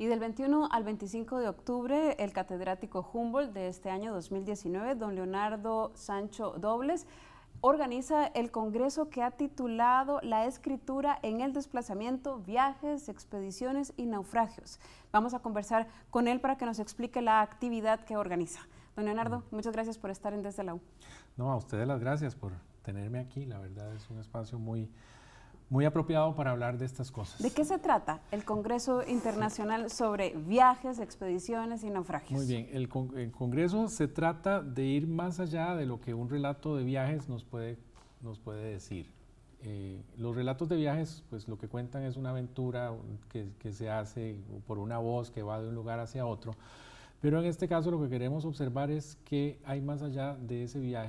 Y del 21 al 25 de octubre, el catedrático Humboldt de este año 2019, don Leonardo Sancho Dobles, organiza el congreso que ha titulado La escritura en el desplazamiento, viajes, expediciones y naufragios. Vamos a conversar con él para que nos explique la actividad que organiza. Don Leonardo, mm. muchas gracias por estar en Desde la U. No, a ustedes las gracias por tenerme aquí. La verdad es un espacio muy, muy apropiado para hablar de estas cosas. ¿De qué se trata el Congreso Internacional sobre viajes, expediciones y naufragios? Muy bien, el, Congreso se trata de ir más allá de lo que un relato de viajes nos puede, nos puede decir. Eh, los relatos de viajes, pues lo que cuentan es una aventura que, que se hace por una voz que va de un lugar hacia otro, pero en este caso lo que queremos observar es que hay más allá de ese viaje.